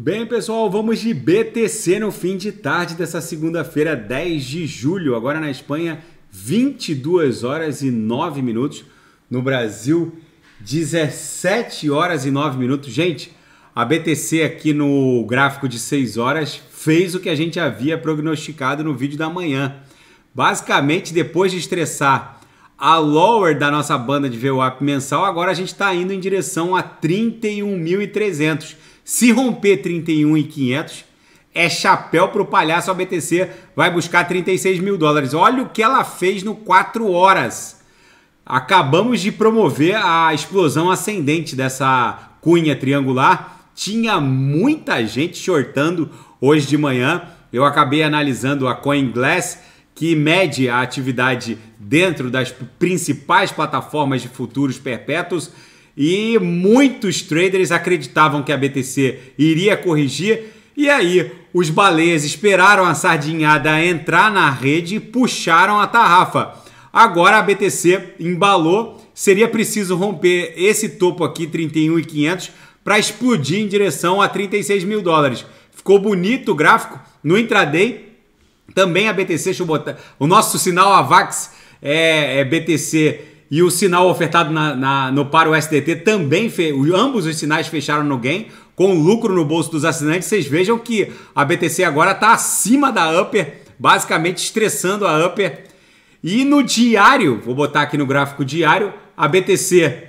Bem, pessoal, vamos de BTC no fim de tarde dessa segunda-feira, 10 de julho. Agora na Espanha, 22 horas e 9 minutos. No Brasil, 17 horas e 9 minutos. Gente, a BTC aqui no gráfico de 6 horas fez o que a gente havia prognosticado no vídeo da manhã. Basicamente, depois de estressar a lower da nossa banda de VWAP mensal, agora a gente está indo em direção a 31.300 se romper 31,500, é chapéu para o palhaço. A BTC vai buscar 36 mil dólares. Olha o que ela fez no 4 horas. Acabamos de promover a explosão ascendente dessa cunha triangular. Tinha muita gente shortando hoje de manhã. Eu acabei analisando a CoinGlass, que mede a atividade dentro das principais plataformas de futuros perpétuos e muitos traders acreditavam que a BTC iria corrigir. E aí, os baleias esperaram a sardinhada entrar na rede e puxaram a tarrafa. Agora a BTC embalou, seria preciso romper esse topo aqui, 31.500, para explodir em direção a 36 mil dólares. Ficou bonito o gráfico no intraday. Também a BTC, deixa eu botar. O nosso sinal AVAX é, é BTC e o sinal ofertado na, na, no paro SDT também, fe, ambos os sinais fecharam no gain, com lucro no bolso dos assinantes. Vocês vejam que a BTC agora está acima da Upper, basicamente estressando a Upper. E no diário, vou botar aqui no gráfico diário, a BTC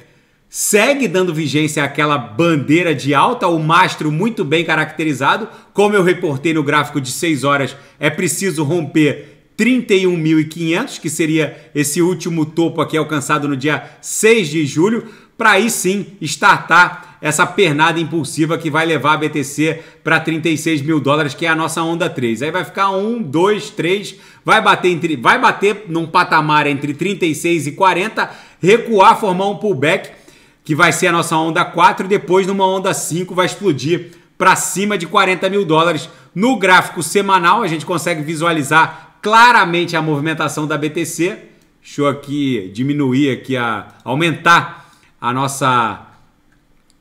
segue dando vigência àquela bandeira de alta, o mastro muito bem caracterizado. Como eu reportei no gráfico de 6 horas, é preciso romper 31.500, que seria esse último topo aqui alcançado no dia 6 de julho, para aí sim estartar essa pernada impulsiva que vai levar a BTC para 36 mil dólares, que é a nossa onda 3. Aí vai ficar 1, 2, 3, vai bater, entre, vai bater num patamar entre 36 e 40, recuar, formar um pullback, que vai ser a nossa onda 4, e depois numa onda 5 vai explodir para cima de 40 mil dólares. No gráfico semanal, a gente consegue visualizar claramente a movimentação da BTC. Deixa eu aqui diminuir aqui a aumentar a nossa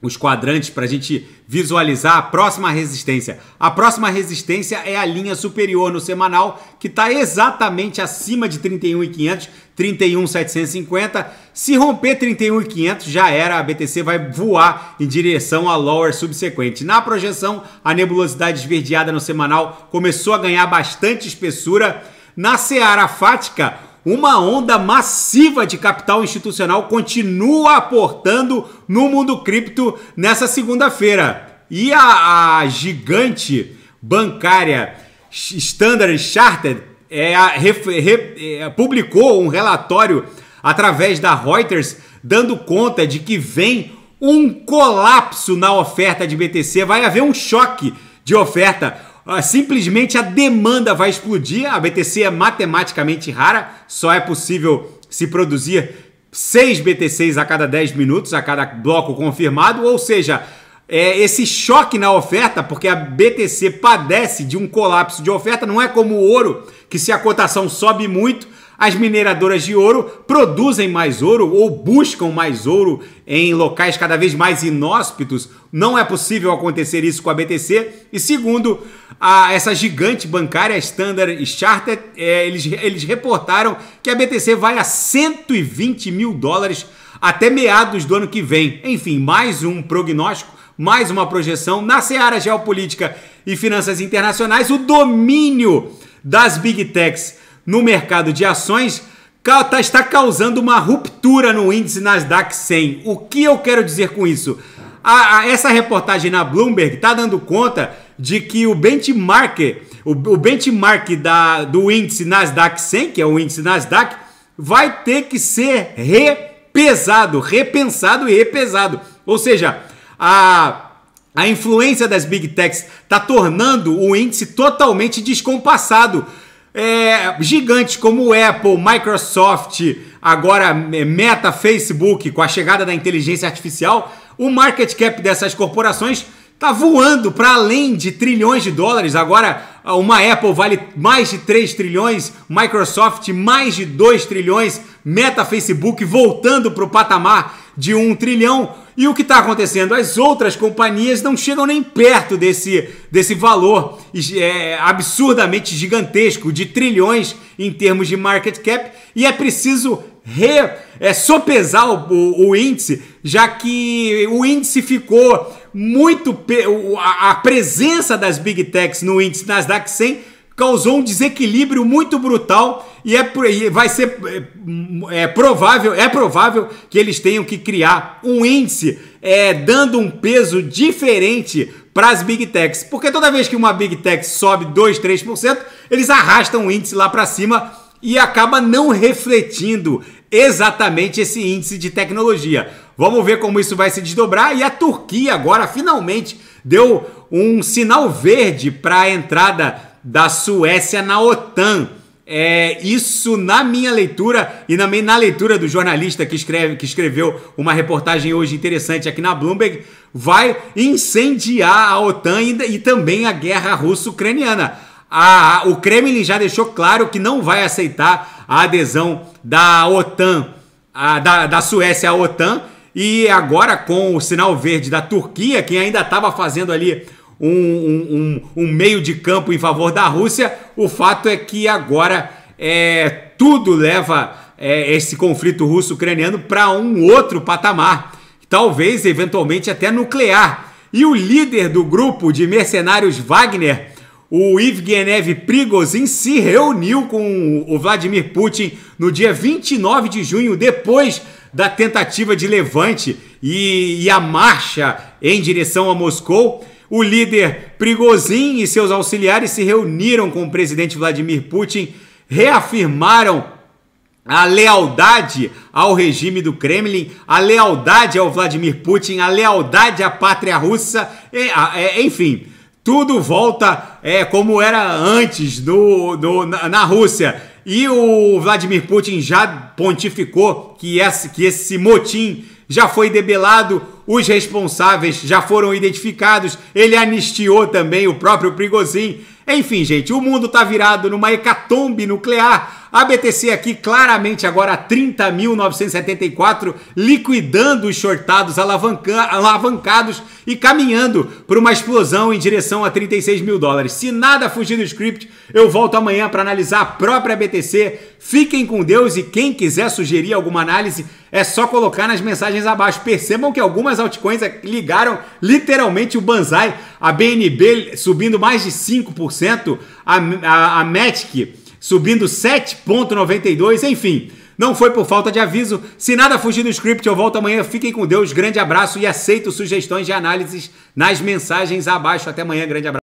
os quadrantes para a gente visualizar a próxima resistência. A próxima resistência é a linha superior no semanal, que está exatamente acima de 31,500, 31,750. Se romper 31,500, já era, a BTC vai voar em direção à lower subsequente. Na projeção, a nebulosidade esverdeada no semanal começou a ganhar bastante espessura. Na seara fática, uma onda massiva de capital institucional continua aportando no mundo cripto nessa segunda-feira. E a, a, gigante bancária Standard Chartered é, é, publicou um relatório através da Reuters dando conta de que vem um colapso na oferta de BTC, vai haver um choque de oferta simplesmente a demanda vai explodir. A BTC é matematicamente rara, só é possível se produzir 6 BTCs a cada 10 minutos, a cada bloco confirmado, ou seja, é, esse choque na oferta, porque a BTC padece de um colapso de oferta, não é como o ouro, que se a cotação sobe muito, as mineradoras de ouro produzem mais ouro ou buscam mais ouro em locais cada vez mais inóspitos. Não é possível acontecer isso com a BTC. E segundo a, essa gigante bancária Standard Chartered, é, eles, eles reportaram que a BTC vai a 120 mil dólares até meados do ano que vem. Enfim, mais um prognóstico, mais uma projeção. Na seara geopolítica e finanças internacionais, o domínio das big techs no mercado de ações tá, está causando uma ruptura no índice Nasdaq 100. O que eu quero dizer com isso? A, a, essa reportagem na Bloomberg está dando conta de que o benchmark, o, o benchmark da, do índice Nasdaq 100, que é o índice Nasdaq, vai ter que ser repesado, repensado e repesado. Ou seja, a a influência das big techs está tornando o índice totalmente descompassado. É, gigantes como Apple, Microsoft, agora é, Meta, Facebook, com a chegada da inteligência artificial, o market cap dessas corporações Tá voando para além de trilhões de dólares. Agora, uma Apple vale mais de 3 trilhões, Microsoft mais de 2 trilhões, Meta Facebook voltando para o patamar de 1 trilhão. E o que está acontecendo? As outras companhias não chegam nem perto desse, desse valor é, absurdamente gigantesco de trilhões em termos de market cap. E é preciso re, é, sopesar o, o, o índice, já que o índice ficou muito a presença das Big Techs no índice Nasdaq 100 causou um desequilíbrio muito brutal e é, vai ser é, é provável é provável que eles tenham que criar um índice é, dando um peso diferente para as Big Techs, porque toda vez que uma Big Tech sobe 2, 3%, eles arrastam o índice lá para cima e acaba não refletindo exatamente esse índice de tecnologia. Vamos ver como isso vai se desdobrar. E a Turquia agora finalmente deu um sinal verde para a entrada da Suécia na OTAN. É, isso na minha leitura e também na leitura do jornalista que escreve que escreveu uma reportagem hoje interessante aqui na Bloomberg vai incendiar a OTAN e, e também a guerra russo-ucraniana. o Kremlin já deixou claro que não vai aceitar a adesão da OTAN, a, da, da Suécia à OTAN e agora, com o sinal verde da Turquia, quem ainda estava fazendo ali um, um, um, um, meio de campo em favor da Rússia, o fato é que agora é, tudo leva é, esse conflito russo-ucraniano para um outro patamar, talvez eventualmente até nuclear. E o líder do grupo de mercenários Wagner, o Evgenev Prigozhin se reuniu com o Vladimir Putin no dia 29 de junho, depois da tentativa de levante e, e a marcha em direção a Moscou, o líder Prigozhin e seus auxiliares se reuniram com o presidente Vladimir Putin, reafirmaram a lealdade ao regime do Kremlin, a lealdade ao Vladimir Putin, a lealdade à pátria russa, é, enfim, tudo volta é, como era antes no, no na, na Rússia. E o Vladimir Putin já pontificou que esse, que esse motim já foi debelado, os responsáveis já foram identificados, ele anistiou também o próprio Prigozhin. Enfim, gente, o mundo está virado numa hecatombe nuclear a BTC aqui claramente agora a 30.974, liquidando os shortados alavancados e caminhando para uma explosão em direção a 36 mil dólares. Se nada fugir do script, eu volto amanhã para analisar a própria BTC. Fiquem com Deus e quem quiser sugerir alguma análise, é só colocar nas mensagens abaixo. Percebam que algumas altcoins ligaram literalmente o banzai. A BNB subindo mais de 5%, a, a, a Matic subindo 7,92, enfim. Não foi por falta de aviso. Se nada fugir do script, eu volto amanhã. Fiquem com Deus. Grande abraço e aceito sugestões de análises nas mensagens abaixo. Até amanhã. Grande abraço.